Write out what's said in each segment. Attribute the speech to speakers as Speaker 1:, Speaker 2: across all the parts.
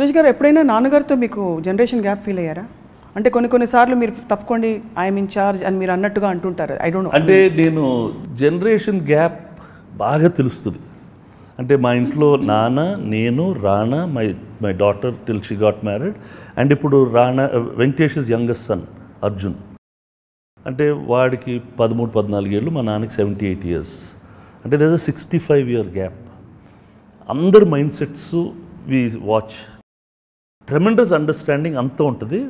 Speaker 1: సురేష్ గారు ఎప్పుడైనా నాన్నగారితో మీకు జనరేషన్ గ్యాప్ ఫీల్ అయ్యారా అంటే కొన్ని కొన్నిసార్లు మీరు తప్పుకోండి ఐఎమ్ ఇన్ చార్జ్ అని మీరు అన్నట్టుగా అంటుంటారు ఐ డోంట్ అంటే నేను జనరేషన్ గ్యాప్ బాగా తెలుస్తుంది అంటే మా ఇంట్లో నాన్న నేను Rana my my daughter till she got married and ఇప్పుడు Rana Venkatesh is youngest son Arjun అంటే వాడికి పదమూడు పద్నాలుగు ఏళ్ళు మా నాన్నకి సెవెంటీ ఎయిట్ ఇయర్స్ అంటే that's a sixty five year gap అందరు mind sets we watch tremendous understanding అంతా ఉంటుంది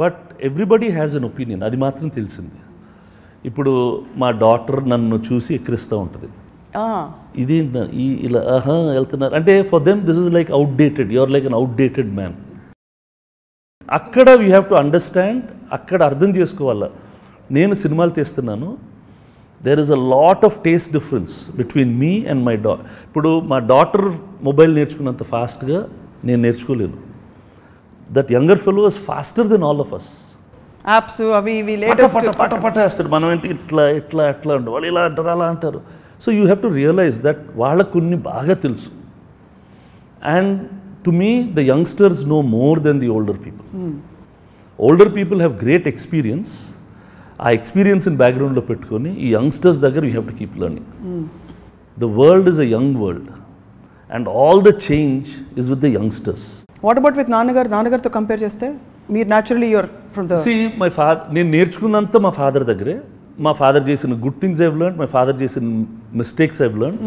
Speaker 1: but everybody has an opinion అది మాత్రం తెలిసింది ఇప్పుడు మా డాటర్ నన్ను చూసి ఎక్కిరిస్తూ ఉంటుంది ఇదేంటి ఈ ఇలా ఆహా వెళ్తున్నారు అంటే for them this is like outdated or like an outdated man అక్కడ యూ హ్యావ్ టు అండర్స్టాండ్ అక్కడ అర్థం చేసుకోవాలా నేను సినిమాలు తీస్తున్నాను there is a lot of taste difference between me and my డా ఇప్పుడు మా డాటర్ మొబైల్ నేర్చుకున్నంత ఫాస్ట్గా నేను నేర్చుకోలేను that younger fellow is faster than all of us apps అవి ఇవి పట పట పట వేస్తాడు మనం ఏంటి ఇట్లా ఇట్లా అట్లా అండి వాళ్ళు ఇలా అంటారు అలా అంటారు so you have to realise that వాళ్ళకు కొన్ని బాగా తెలుసు and to me the youngsters know more than the older people older people have great experience ఆ ఎక్స్పీరియన్స్ ఇన్ బ్యాక్గ్రౌండ్లో పెట్టుకొని ఈ యంగ్స్టర్స్ దగ్గర you have to keep learning the world is a young world and all the change is with the youngsters what about with నాన్నగారు నాన్నగారితో compare చేస్తే మీరు naturally your from see my father నేను నేర్చుకున్నంత మా ఫాదర్ దగ్గరే మా ఫాదర్ చేసిన good things I've learn my father చేసిన మిస్టేక్స్ ఐవ్ లర్న్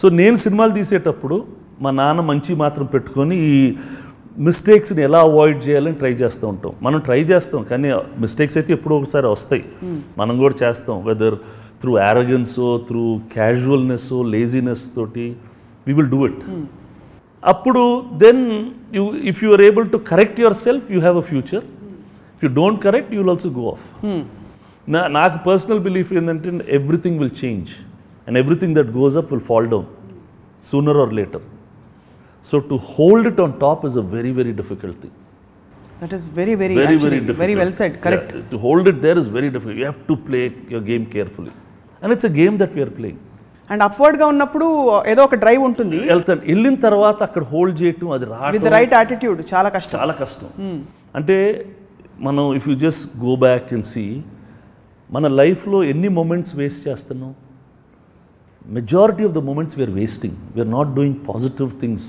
Speaker 1: సో నేను సినిమాలు తీసేటప్పుడు మా నాన్న మంచి మాత్రం పెట్టుకొని ఈ మిస్టేక్స్ని ఎలా అవాయిడ్ చేయాలని ట్రై చేస్తూ ఉంటాం మనం ట్రై చేస్తాం కానీ మిస్టేక్స్ అయితే ఎప్పుడో ఒకసారి వస్తాయి hmm. మనం కూడా చేస్తాం వెదర్ త్రూ యారగెన్సో త్రూ క్యాజువల్నెస్ లేజినెస్ తోటి we will do it appudu then you if you are able to correct yourself you have a future if you don't correct you will also go off hmm. na personal belief endante everything will change and everything that goes up will fall down sooner or later so to hold it on top is a very very difficult thing that is very very very, very, difficult. very well said correct to hold it there is very difficult you have to play your game carefully and it's a game that we are playing and గా ఉన్నప్పుడు ఏదో ఒక drive ఉంటుంది వెళ్తాను వెళ్ళిన తర్వాత అక్కడ hold చేయటం అది విత్ రైట్ యాటిట్యూడ్ చాలా కష్టం చాలా కష్టం అంటే మనం if you just go back and see మన లైఫ్లో ఎన్ని మూమెంట్స్ వేస్ట్ చేస్తున్నాం majority of the moments we are wasting we are not doing positive things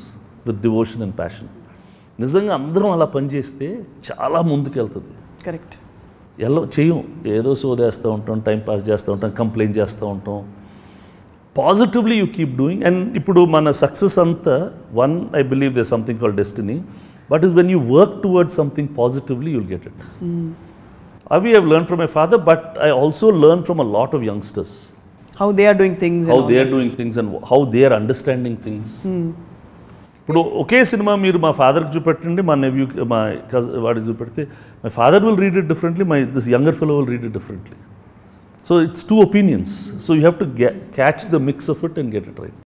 Speaker 1: with devotion and passion నిజంగా అందరం అలా పనిచేస్తే చాలా ముందుకు వెళ్తుంది కరెక్ట్ ఎలా చేయం ఏదో సోదేస్తూ ఉంటాం టైం పాస్ చేస్తూ ఉంటాం కంప్లైంట్ చేస్తూ ఉంటాం positively you keep doing and ఇప్పుడు మన సక్సెస్ అంతా one I believe they something call destiny but is when you work toward something positively you'll get it అవి I learn from my father but I also learn from a lot of youngsters how they are doing things how they are doing things and how they are understanding things ఇప్పుడు ఒకే cinema మీరు మా ఫాదర్కి చూపెట్టండి మా nephew మా వాడికి చూపెడితే my father will read it differently my this younger fellow will read it differently so it's two opinions. So you have to get, catch the mix of it and get it right.